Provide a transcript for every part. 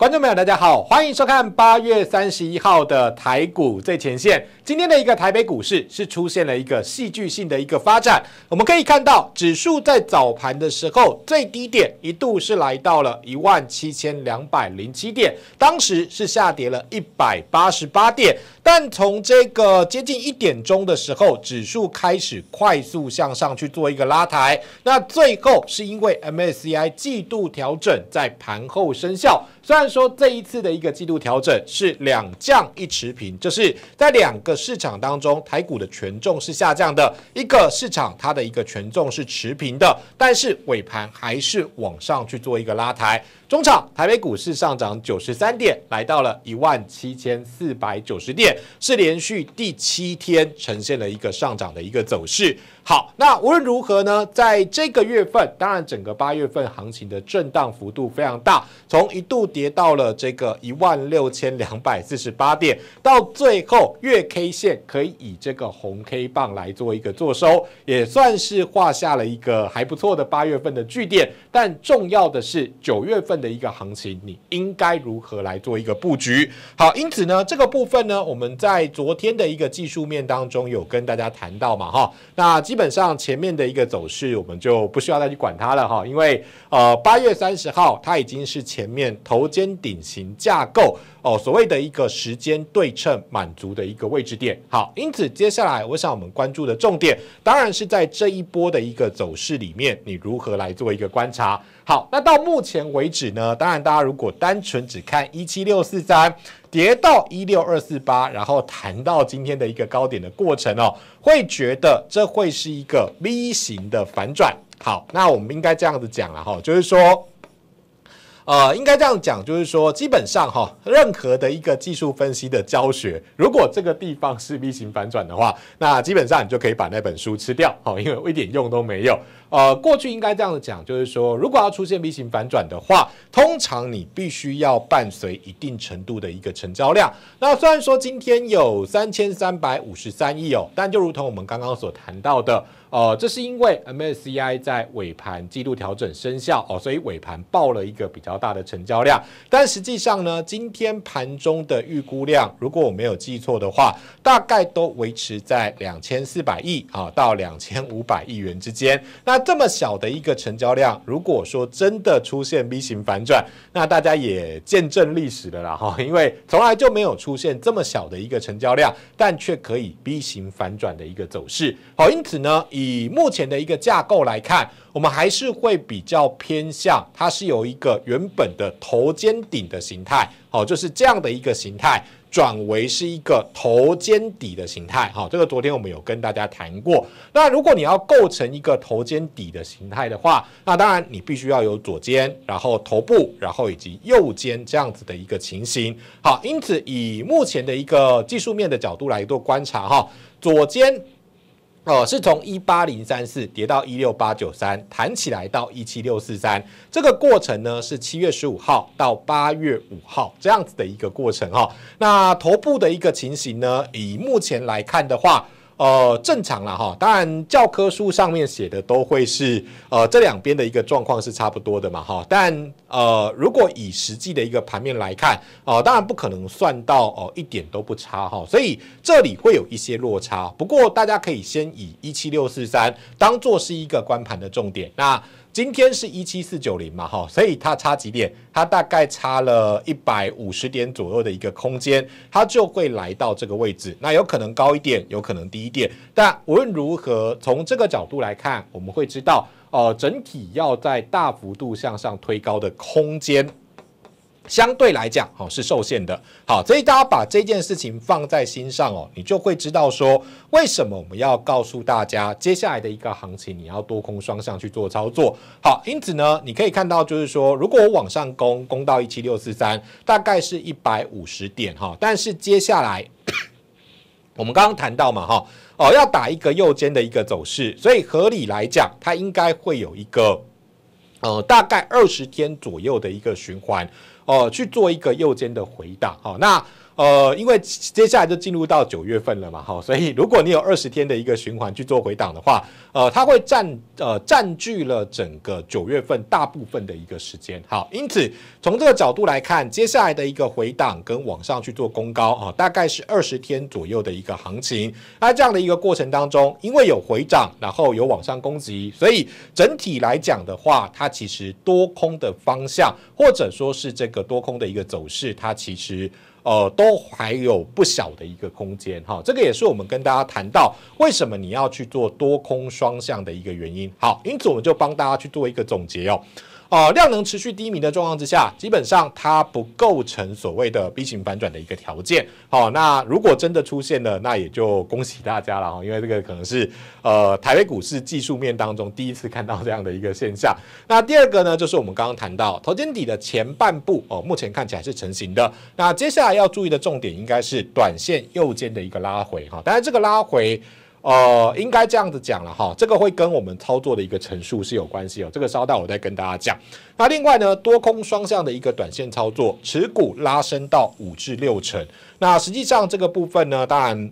观众朋友，大家好，欢迎收看八月三十一号的台股最前线。今天的一个台北股市是出现了一个戏剧性的一个发展。我们可以看到指数在早盘的时候最低点一度是来到了一万七千两百零七点，当时是下跌了一百八十八点。但从这个接近一点钟的时候，指数开始快速向上去做一个拉抬。那最后是因为 m s c i 季度调整在盘后生效。虽然说这一次的一个季度调整是两降一持平，就是在两个市场当中，台股的权重是下降的，一个市场它的一个权重是持平的，但是尾盘还是往上去做一个拉抬。中场，台北股市上涨九十三点，来到了一万七千四百九十点，是连续第七天呈现了一个上涨的一个走势。好，那无论如何呢，在这个月份，当然整个八月份行情的震荡幅度非常大，从一度跌到了这个一万六千两百四十八点，到最后月 K 线可以以这个红 K 棒来做一个做收，也算是画下了一个还不错的八月份的句点。但重要的是九月份。的一个行情，你应该如何来做一个布局？好，因此呢，这个部分呢，我们在昨天的一个技术面当中有跟大家谈到嘛，哈，那基本上前面的一个走势，我们就不需要再去管它了，哈，因为呃，八月三十号它已经是前面头肩顶型架构哦，所谓的一个时间对称满足的一个位置点。好，因此接下来我想我们关注的重点，当然是在这一波的一个走势里面，你如何来做一个观察。好，那到目前为止呢？当然，大家如果单纯只看一七六四三跌到一六二四八，然后谈到今天的一个高点的过程哦，会觉得这会是一个 V 型的反转。好，那我们应该这样子讲了哈，就是说。呃，应该这样讲，就是说，基本上哈，任何的一个技术分析的教学，如果这个地方是 V 型反转的话，那基本上你就可以把那本书吃掉，好，因为一点用都没有。呃，过去应该这样子讲，就是说，如果要出现 V 型反转的话，通常你必须要伴随一定程度的一个成交量。那虽然说今天有三千三百五十三亿哦，但就如同我们刚刚所谈到的。哦，这是因为 MSCI 在尾盘季度调整生效哦，所以尾盘爆了一个比较大的成交量。但实际上呢，今天盘中的预估量，如果我没有记错的话，大概都维持在两千四百亿啊到两千五百亿元之间。那这么小的一个成交量，如果说真的出现 V 型反转，那大家也见证历史的了哈，因为从来就没有出现这么小的一个成交量，但却可以 V 型反转的一个走势。好，因此呢，以以目前的一个架构来看，我们还是会比较偏向它是有一个原本的头肩顶的形态，好，就是这样的一个形态转为是一个头肩底的形态，好，这个昨天我们有跟大家谈过。那如果你要构成一个头肩底的形态的话，那当然你必须要有左肩，然后头部，然后以及右肩这样子的一个情形。好，因此以目前的一个技术面的角度来做观察，哈，左肩。哦，是从一八零三四跌到一六八九三，弹起来到一七六四三，这个过程呢是七月十五号到八月五号这样子的一个过程哈。那头部的一个情形呢，以目前来看的话。呃，正常了哈，当然教科书上面写的都会是，呃，这两边的一个状况是差不多的嘛哈，但呃，如果以实际的一个盘面来看，呃，当然不可能算到哦一点都不差哈，所以这里会有一些落差，不过大家可以先以一七六四三当做是一个观盘的重点那。今天是一七四九零嘛，哈，所以它差几点，它大概差了一百五十点左右的一个空间，它就会来到这个位置。那有可能高一点，有可能低一点，但无论如何，从这个角度来看，我们会知道，呃，整体要在大幅度向上推高的空间。相对来讲，哦，是受限的，好，所以大家把这件事情放在心上哦，你就会知道说，为什么我们要告诉大家，接下来的一个行情，你要多空双向去做操作。好，因此呢，你可以看到，就是说，如果我往上攻，攻到一七六四三，大概是一百五十点哈，但是接下来，我们刚刚谈到嘛，哈，哦，要打一个右肩的一个走势，所以合理来讲，它应该会有一个，呃，大概二十天左右的一个循环。哦，去做一个右肩的回档，好那。呃，因为接下来就进入到九月份了嘛，哈，所以如果你有二十天的一个循环去做回档的话，呃，它会占呃占据了整个九月份大部分的一个时间，好，因此从这个角度来看，接下来的一个回档跟往上去做攻高啊，大概是二十天左右的一个行情。那这样的一个过程当中，因为有回涨，然后有往上攻击，所以整体来讲的话，它其实多空的方向，或者说是这个多空的一个走势，它其实。呃，都还有不小的一个空间哈，这个也是我们跟大家谈到为什么你要去做多空双向的一个原因。好，因此我们就帮大家去做一个总结哦。哦，量能持续低迷的状况之下，基本上它不构成所谓的 B 型反转的一个条件。好，那如果真的出现了，那也就恭喜大家了哈，因为这个可能是呃，台北股市技术面当中第一次看到这样的一个现象。那第二个呢，就是我们刚刚谈到头肩底的前半部哦，目前看起来是成型的。那接下来要注意的重点应该是短线右肩的一个拉回哈，当然这个拉回。呃，应该这样子讲了哈，这个会跟我们操作的一个陈数是有关系哦，这个稍待我再跟大家讲。那另外呢，多空双向的一个短线操作，持股拉升到五至六成。那实际上这个部分呢，当然，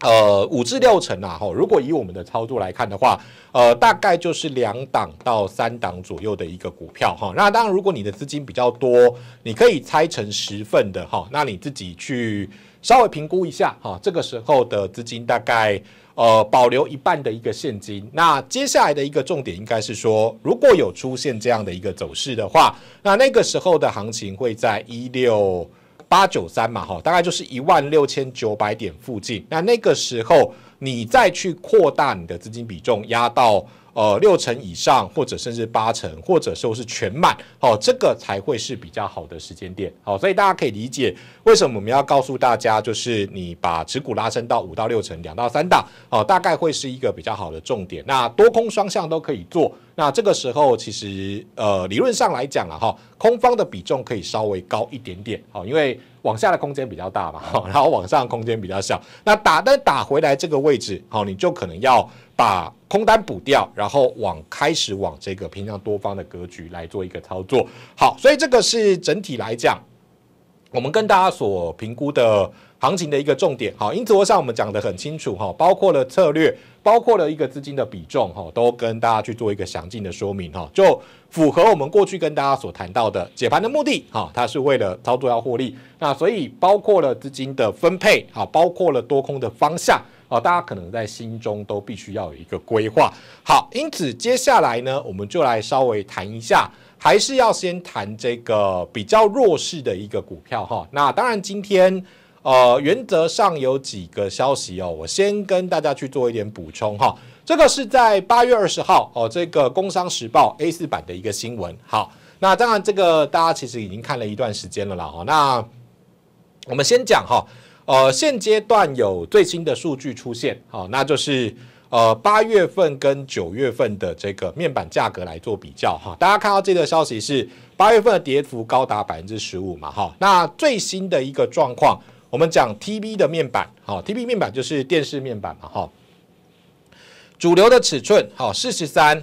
呃，五至六成啊，哈，如果以我们的操作来看的话，呃，大概就是两档到三档左右的一个股票哈。那当然，如果你的资金比较多，你可以拆成十份的哈，那你自己去稍微评估一下哈，这个时候的资金大概。呃，保留一半的一个现金。那接下来的一个重点应该是说，如果有出现这样的一个走势的话，那那个时候的行情会在一六八九三嘛，哈，大概就是一万六千九百点附近。那那个时候，你再去扩大你的资金比重，压到。呃六成以上，或者甚至八成，或者说是全满，好，这个才会是比较好的时间点，好，所以大家可以理解为什么我们要告诉大家，就是你把持股拉升到五到六成，两到三档，哦，大概会是一个比较好的重点，那多空双向都可以做。那这个时候，其实呃，理论上来讲了哈，空方的比重可以稍微高一点点，好，因为往下的空间比较大嘛，然后往上的空间比较小。那打单打回来这个位置，好，你就可能要把空单补掉，然后往开始往这个偏向多方的格局来做一个操作。好，所以这个是整体来讲，我们跟大家所评估的。行情的一个重点，好，因此我想我们讲的很清楚哈，包括了策略，包括了一个资金的比重哈，都跟大家去做一个详尽的说明哈，就符合我们过去跟大家所谈到的解盘的目的哈，它是为了操作要获利，那所以包括了资金的分配啊，包括了多空的方向啊，大家可能在心中都必须要有一个规划。好，因此接下来呢，我们就来稍微谈一下，还是要先谈这个比较弱势的一个股票哈，那当然今天。呃，原则上有几个消息哦，我先跟大家去做一点补充哈。这个是在八月二十号哦，这个《工商时报》A 四版的一个新闻。好，那当然这个大家其实已经看了一段时间了啦。哈，那我们先讲哈。呃，现阶段有最新的数据出现，好，那就是呃八月份跟九月份的这个面板价格来做比较哈。大家看到这个消息是八月份的跌幅高达百分之十五嘛？哈，那最新的一个状况。我们讲 T V 的面板，好，T V 面板就是电视面板嘛，哈，主流的尺寸，好，四十三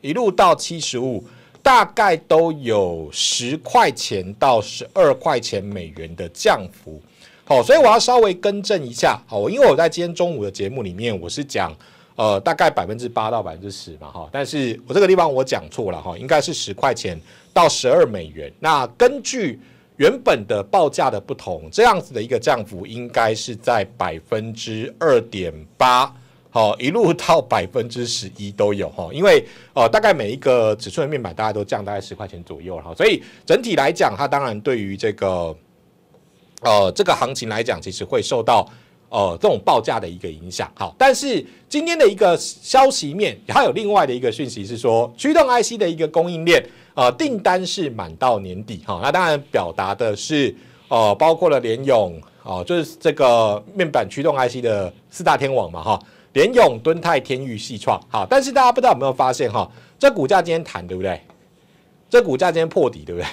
一路到七十五，大概都有十块钱到十二块钱美元的降幅，好，所以我要稍微更正一下，好，因为我在今天中午的节目里面，我是讲，呃，大概百分之八到百分之十嘛，哈，但是我这个地方我讲错了，哈，应该是十块钱到十二美元，那根据。原本的报价的不同，这样子的一个降幅应该是在百分之二点八，好，一路到百分之十一都有哈，因为呃，大概每一个尺寸的面板，大概都降大概十块钱左右哈，所以整体来讲，它当然对于这个呃这个行情来讲，其实会受到呃这种报价的一个影响好，但是今天的一个消息面，还有另外的一个讯息是说，驱动 IC 的一个供应链。呃，订单是满到年底哈，那当然表达的是，呃，包括了联咏，哦，就是这个面板驱动 IC 的四大天王嘛哈，联咏、敦泰、天域、细创，好，但是大家不知道有没有发现哈，这股价今天弹对不对？这股价今天破底对不对？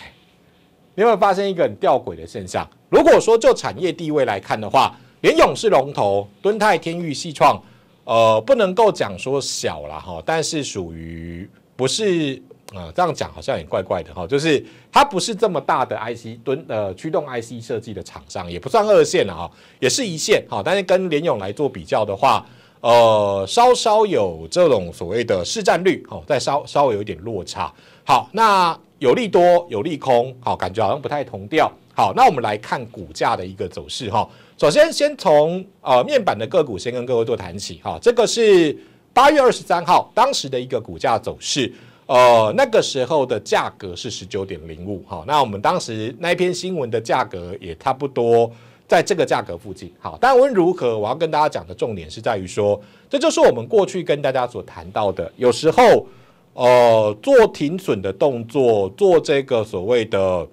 你有没有发现一个很吊诡的现象？如果说就产业地位来看的话，联咏是龙头，敦泰、天域、细创，呃，不能够讲说小了哈，但是属于不是。啊，这样讲好像也怪怪的哈，就是它不是这么大的 IC 蹲呃驱动 IC 设计的厂商，也不算二线了啊，也是一线哈。但是跟联勇来做比较的话，呃，稍稍有这种所谓的市占率哦，在稍稍微有一点落差。好，那有利多有利空，好，感觉好像不太同调。好，那我们来看股价的一个走势哈。首先，先从呃面板的个股先跟各位做谈起哈。这个是八月二十三号当时的一个股价走势。呃，那个时候的价格是十九点零五，好，那我们当时那篇新闻的价格也差不多在这个价格附近，好，但无论如何，我要跟大家讲的重点是在于说，这就是我们过去跟大家所谈到的，有时候，呃，做停损的动作，做这个所谓的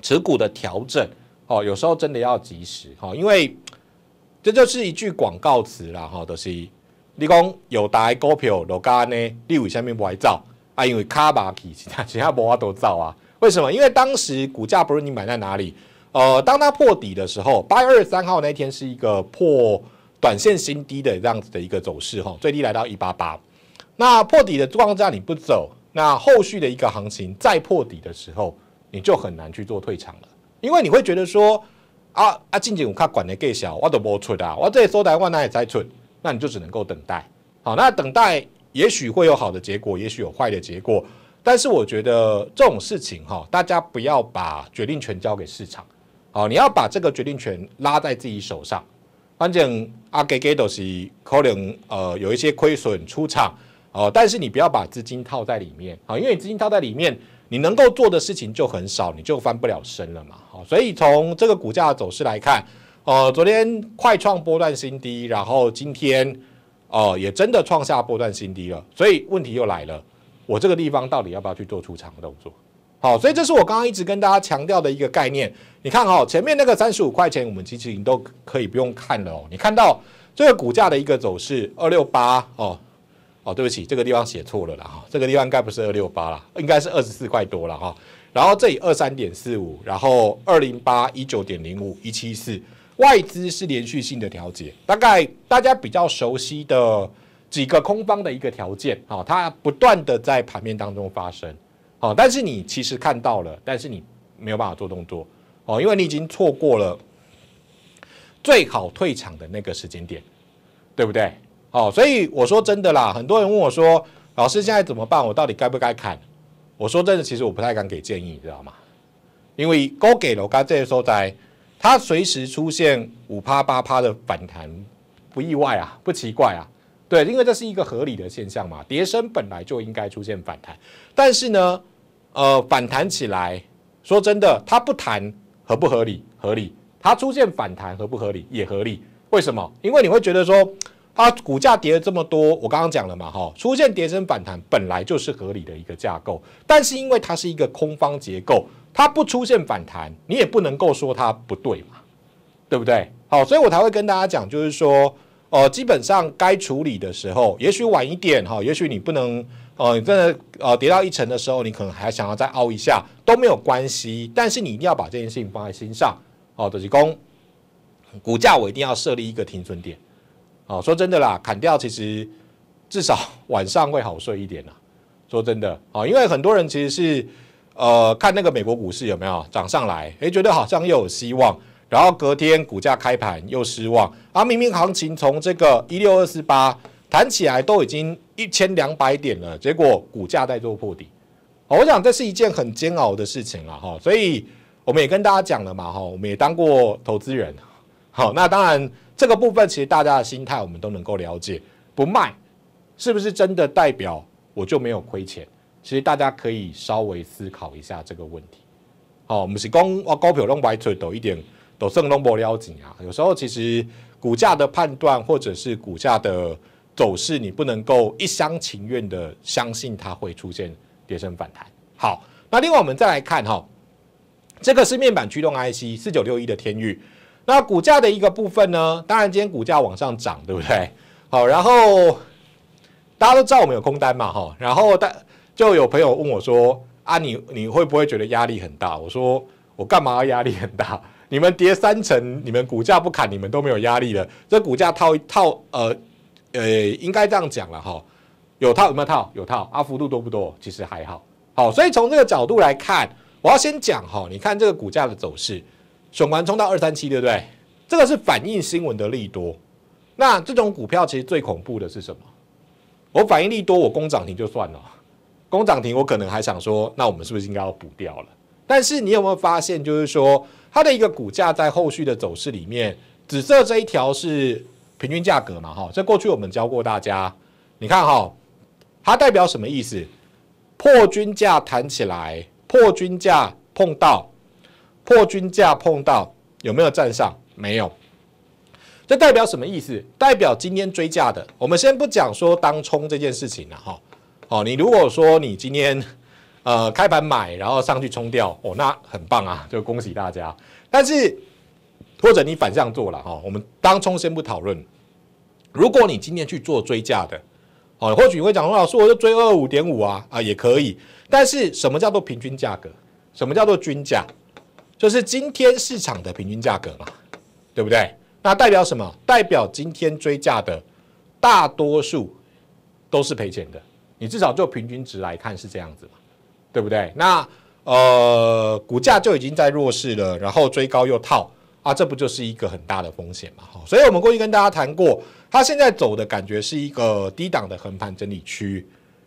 持股的调整，好，有时候真的要及时，好，因为这就是一句广告词了，哈，都是你讲有台股票落家呢，立位下面不挨造。啊，因为卡巴奇，其他其他波我都造啊。为什么？因为当时股价不论你买在哪里，呃，当它破底的时候，八月二十三号那一天是一个破短线新低的这样子的一个走势哈，最低来到一八八。那破底的状下你不走，那后续的一个行情再破底的时候，你就很难去做退场了，因为你会觉得说啊啊，进进我看管的更小，我都不出的啊，我这里收的万，那也再出，那你就只能够等待。好，那等待。也许会有好的结果，也许有坏的结果，但是我觉得这种事情哈，大家不要把决定权交给市场，好，你要把这个决定权拉在自己手上。反正阿给给都是可能呃有一些亏损出场哦，但是你不要把资金套在里面啊，因为资金套在里面，你能够做的事情就很少，你就翻不了身了嘛。好，所以从这个股价走势来看，哦，昨天快创波段新低，然后今天。哦，也真的创下波段新低了，所以问题又来了，我这个地方到底要不要去做出场的动作？好，所以这是我刚刚一直跟大家强调的一个概念。你看哈，前面那个三十五块钱，我们其实你都可以不用看了哦。你看到这个股价的一个走势，二六八哦哦，对不起，这个地方写错了啦哈，这个地方该不是二六八了，应该是二十四块多了哈。然后这里二三点四五，然后二零八一九点零五一七四。外资是连续性的调节，大概大家比较熟悉的几个空方的一个条件，好，它不断的在盘面当中发生，好，但是你其实看到了，但是你没有办法做动作，哦，因为你已经错过了最好退场的那个时间点，对不对？哦，所以我说真的啦，很多人问我说，老师现在怎么办？我到底该不该砍？我说真的，其实我不太敢给建议，你知道吗？因为高给了，刚才说在。它随时出现五啪八啪的反弹，不意外啊，不奇怪啊，对，因为这是一个合理的现象嘛，跌升本来就应该出现反弹，但是呢，呃，反弹起来，说真的，它不弹合不合理，合理；它出现反弹合不合理也合理，为什么？因为你会觉得说，它股价跌了这么多，我刚刚讲了嘛，哈，出现跌升反弹本来就是合理的一个架构，但是因为它是一个空方结构。它不出现反弹，你也不能够说它不对嘛，对不对？好，所以我才会跟大家讲，就是说，呃，基本上该处理的时候，也许晚一点哈，也许你不能，呃，真的，呃，跌到一层的时候，你可能还想要再凹一下都没有关系，但是你一定要把这件事情放在心上，哦，德志工，股价我一定要设立一个停损点，哦，说真的啦，砍掉其实至少晚上会好睡一点啦。说真的，啊，因为很多人其实是。呃，看那个美国股市有没有涨上来，诶，觉得好像又有希望，然后隔天股价开盘又失望，啊，明明行情从这个一六二四八谈起来都已经一千两百点了，结果股价在做破底，好，我想这是一件很煎熬的事情了哈，所以我们也跟大家讲了嘛，哈，我们也当过投资人，好，那当然这个部分其实大家的心态我们都能够了解，不卖是不是真的代表我就没有亏钱？其实大家可以稍微思考一下这个问题。哦，我们是讲我股票弄歪嘴多一点，都剩拢无了紧啊。有时候其实股价的判断或者是股价的走势，你不能够一厢情愿的相信它会出现跌升反弹。好，那另外我们再来看哈，这个是面板驱动 IC 四九六一的天域。那股价的一个部分呢，当然今天股价往上涨，对不对？好，然后大家都知道我们有空单嘛，哈，然后但。就有朋友问我说：“啊，你你会不会觉得压力很大？”我说：“我干嘛要压力很大？你们跌三成，你们股价不砍，你们都没有压力了。这股价套套，呃，呃，应该这样讲了哈，有套有没有套？有套啊，幅度多不多？其实还好，好。所以从这个角度来看，我要先讲哈，你看这个股价的走势，选完冲到二三七，对不对？这个是反映新闻的利多。那这种股票其实最恐怖的是什么？我反应利多，我攻涨停就算了。”攻涨停，我可能还想说，那我们是不是应该要补掉了？但是你有没有发现，就是说它的一个股价在后续的走势里面，紫色这一条是平均价格嘛？哈，在过去我们教过大家，你看哈，它代表什么意思？破均价弹起来，破均价碰到，破均价碰到有没有站上？没有，这代表什么意思？代表今天追价的，我们先不讲说当冲这件事情了，哈。哦，你如果说你今天 呃开盘买，然后上去冲掉，哦，那很棒啊，就恭喜大家。但是或者你反向做了哈，我们当冲先不讨论。如果你今天去做追价的，哦，或许你会讲说，老师，我就追二五点五啊，啊也可以。但是什么叫做平均价格？什么叫做均价？就是今天市场的平均价格嘛，对不对？那代表什么？代表今天追价的大多数都是赔钱的。你至少就平均值来看是这样子嘛，对不对？那呃股价就已经在弱势了，然后追高又套啊，这不就是一个很大的风险嘛？所以我们过去跟大家谈过，它现在走的感觉是一个低档的横盘整理区，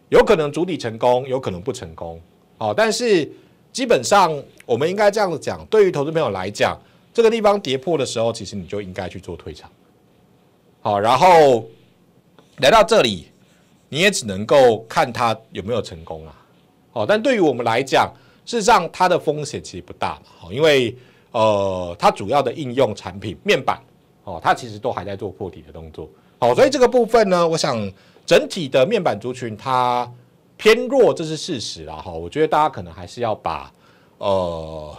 有可能主体成功，有可能不成功，好，但是基本上我们应该这样子讲，对于投资朋友来讲，这个地方跌破的时候，其实你就应该去做退场，好，然后来到这里。你也只能够看它有没有成功啊。哦，但对于我们来讲，事实上它的风险其实不大嘛，哦，因为呃，它主要的应用产品面板，哦，它其实都还在做破底的动作，好，所以这个部分呢，我想整体的面板族群它偏弱，这是事实啊，哈，我觉得大家可能还是要把呃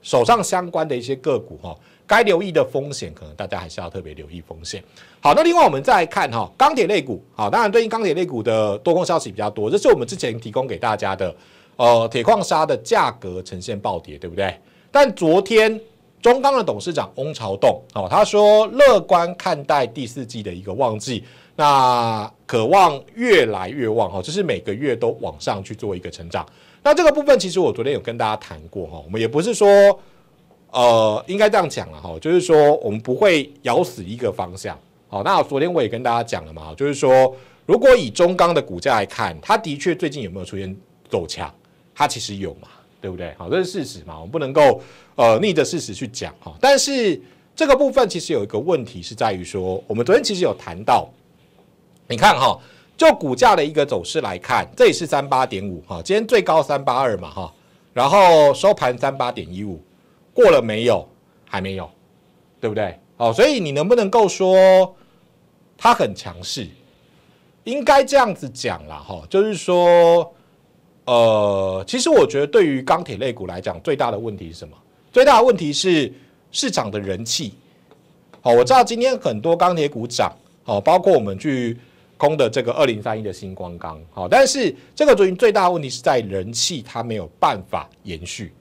手上相关的一些个股哈。该留意的风险，可能大家还是要特别留意风险。好，那另外我们再来看哈，钢铁类股，好，当然对应钢铁类股的多空消息比较多，这是我们之前提供给大家的。呃，铁矿砂的价格呈现暴跌，对不对？但昨天中钢的董事长翁朝栋，哦，他说乐观看待第四季的一个旺季，那渴望越来越旺，哈，就是每个月都往上去做一个成长。那这个部分其实我昨天有跟大家谈过，哈，我们也不是说。呃，应该这样讲了哈，就是说我们不会咬死一个方向。好，那昨天我也跟大家讲了嘛，就是说如果以中钢的股价来看，它的确最近有没有出现走强？它其实有嘛，对不对？好，这是事实嘛，我们不能够呃逆着事实去讲哈。但是这个部分其实有一个问题是在于说，我们昨天其实有谈到，你看哈，就股价的一个走势来看，这里是三八点五哈，今天最高三八二嘛哈，然后收盘三八点一五。过了没有？还没有，对不对？哦，所以你能不能够说它很强势？应该这样子讲了哈，就是说，呃，其实我觉得对于钢铁类股来讲，最大的问题是什么？最大的问题是市场的人气。哦，我知道今天很多钢铁股涨，哦，包括我们去空的这个二零三一的星光钢，好，但是这个最最大的问题是在人气，它没有办法延续。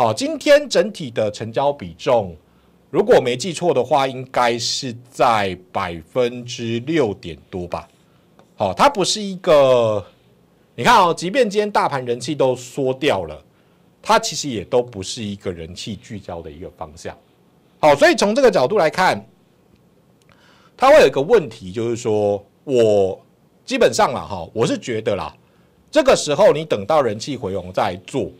好，今天整体的成交比重，如果没记错的话，应该是在百分之六点多吧。好，它不是一个，你看哦，即便今天大盘人气都缩掉了，它其实也都不是一个人气聚焦的一个方向。好，所以从这个角度来看，它会有一个问题，就是说我基本上了哈，我是觉得啦，这个时候你等到人气回笼再做。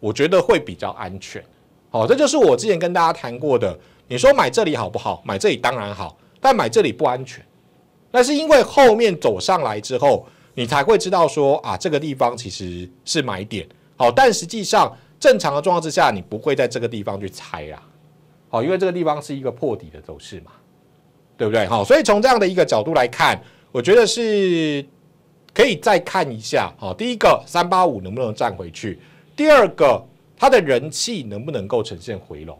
我觉得会比较安全，好，这就是我之前跟大家谈过的。你说买这里好不好？买这里当然好，但买这里不安全，那是因为后面走上来之后，你才会知道说啊，这个地方其实是买点，好，但实际上正常的状况之下，你不会在这个地方去猜啦，好，因为这个地方是一个破底的走势嘛，对不对？好，所以从这样的一个角度来看，我觉得是可以再看一下，好，第一个三八五能不能站回去？第二个，它的人气能不能够呈现回笼？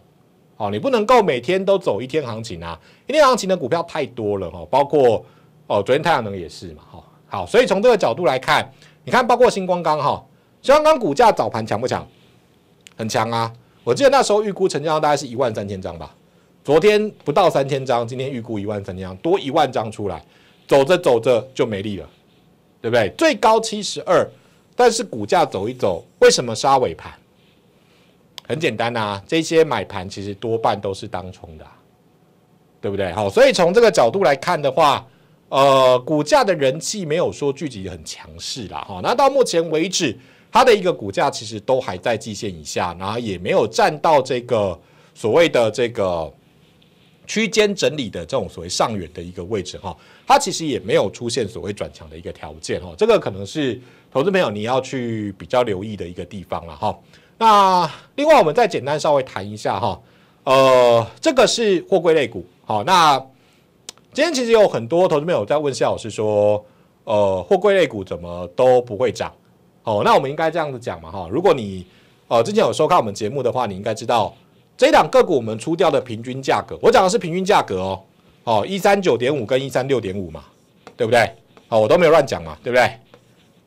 好，你不能够每天都走一天行情啊，一天行情的股票太多了哈，包括哦，昨天太阳能也是嘛，哈，好，所以从这个角度来看，你看，包括星光钢哈，星光钢股价早盘强不强？很强啊，我记得那时候预估成交量大概是一万三千张吧，昨天不到三千张，今天预估一万，三千张，多一万张出来，走着走着就没力了，对不对？最高七十二。但是股价走一走，为什么杀尾盘？很简单呐，这些买盘其实多半都是当冲的，对不对？好，所以从这个角度来看的话，呃，股价的人气没有说聚集很强势啦。哈。那到目前为止，它的一个股价其实都还在季线以下，然后也没有站到这个所谓的这个区间整理的这种所谓上远的一个位置，哈。它其实也没有出现所谓转强的一个条件，哈。这个可能是。投资朋友，你要去比较留意的一个地方了哈。那另外，我们再简单稍微谈一下哈。呃，这个是货柜类股，好，那今天其实有很多投资朋友在问谢老师说，呃，货柜类股怎么都不会涨？哦，那我们应该这样子讲嘛哈。如果你呃之前有收看我们节目的话，你应该知道这两个股我们出掉的平均价格，我讲的是平均价格哦。哦，一三九点五跟一三六点五嘛，对不对？哦，我都没有乱讲嘛，对不对？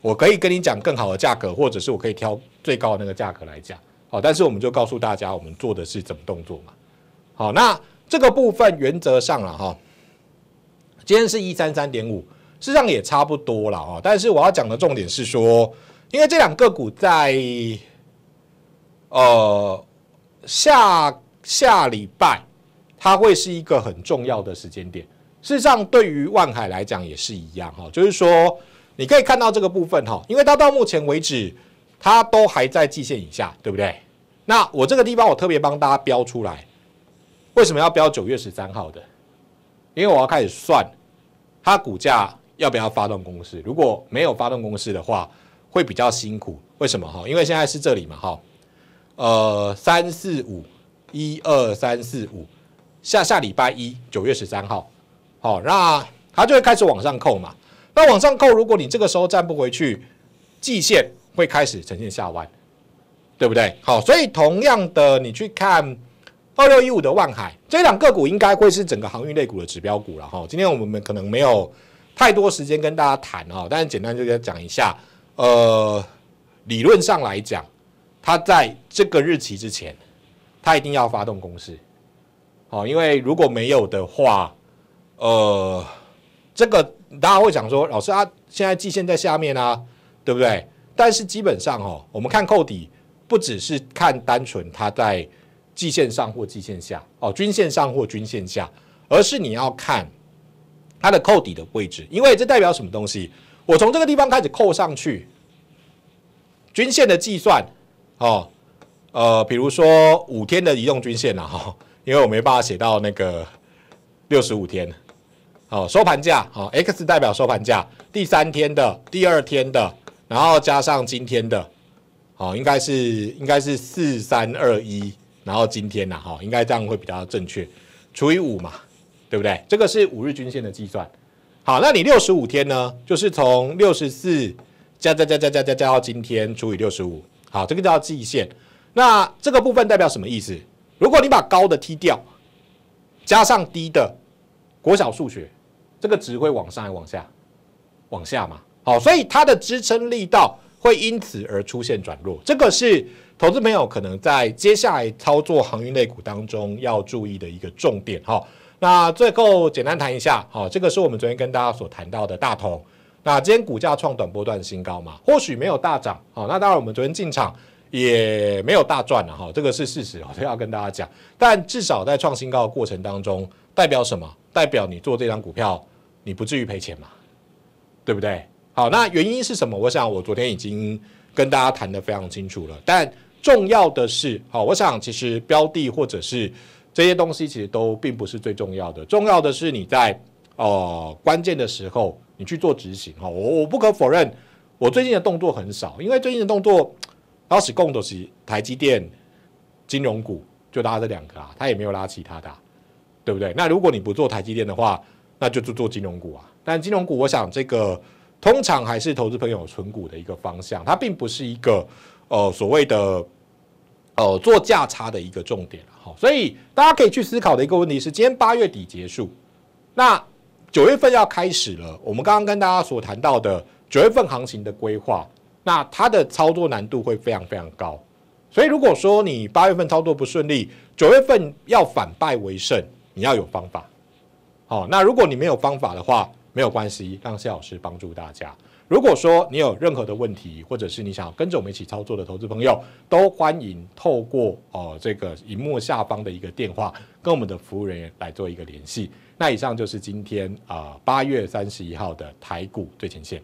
我可以跟你讲更好的价格，或者是我可以挑最高的那个价格来讲。好，但是我们就告诉大家，我们做的是怎么动作嘛。好，那这个部分原则上了哈。今天是一三三点五，事实上也差不多了啊。但是我要讲的重点是说，因为这两个股在呃下下礼拜，它会是一个很重要的时间点。事实上，对于万海来讲也是一样哈，就是说。你可以看到这个部分哈，因为它到目前为止，它都还在季线以下，对不对？那我这个地方我特别帮大家标出来，为什么要标九月十三号的？因为我要开始算它股价要不要发动公势。如果没有发动公势的话，会比较辛苦。为什么哈？因为现在是这里嘛哈，呃，三四五，一二三四五，下下礼拜一九月十三号，好，那它就会开始往上扣嘛。那往上扣，如果你这个时候站不回去，季线会开始呈现下弯，对不对？好，所以同样的，你去看二六一五的万海这两个股，应该会是整个航运类股的指标股了哈。今天我们可能没有太多时间跟大家谈啊，但是简单就跟讲一下。呃，理论上来讲，它在这个日期之前，它一定要发动攻势。好，因为如果没有的话，呃。这个大家会讲说，老师啊，现在季线在下面啊，对不对？但是基本上哦，我们看扣底，不只是看单纯它在季线上或季线下哦，均线上或均线下，而是你要看它的扣底的位置，因为这代表什么东西？我从这个地方开始扣上去，均线的计算哦，呃，比如说五天的移动均线啊，哈，因为我没办法写到那个六十五天。哦，收盘价，哦，X 代表收盘价，第三天的，第二天的，然后加上今天的，哦，应该是应该是四三二一，然后今天呐，哈，应该这样会比较正确，除以五嘛，对不对？这个是五日均线的计算，好，那你六十五天呢，就是从六十四加加加加加加加到今天除以六十五，好，这个叫季线，那这个部分代表什么意思？如果你把高的踢掉，加上低的，国小数学。这个值会往上还往下，往下嘛？好，所以它的支撑力道会因此而出现转弱，这个是投资朋友可能在接下来操作航运类股当中要注意的一个重点哈。那最后简单谈一下，好，这个是我们昨天跟大家所谈到的大同，那今天股价创短波段新高嘛？或许没有大涨，好，那当然我们昨天进场也没有大赚了哈，这个是事实，我都要跟大家讲。但至少在创新高的过程当中，代表什么？代表你做这张股票。你不至于赔钱嘛，对不对？好，那原因是什么？我想我昨天已经跟大家谈的非常清楚了。但重要的是，好，我想其实标的或者是这些东西其实都并不是最重要的，重要的是你在呃关键的时候你去做执行哈。我我不可否认，我最近的动作很少，因为最近的动作当时供的是台积电金融股，就拉这两个啊，它也没有拉其他的，对不对？那如果你不做台积电的话，那就做做金融股啊，但金融股，我想这个通常还是投资朋友存股的一个方向，它并不是一个呃所谓的呃做价差的一个重点好，所以大家可以去思考的一个问题是：今天八月底结束，那九月份要开始了。我们刚刚跟大家所谈到的九月份行情的规划，那它的操作难度会非常非常高。所以如果说你八月份操作不顺利，九月份要反败为胜，你要有方法。好，那如果你没有方法的话，没有关系，让谢老师帮助大家。如果说你有任何的问题，或者是你想跟着我们一起操作的投资朋友，都欢迎透过哦这个荧幕下方的一个电话，跟我们的服务人员来做一个联系。那以上就是今天啊八月三十一号的台股最前线。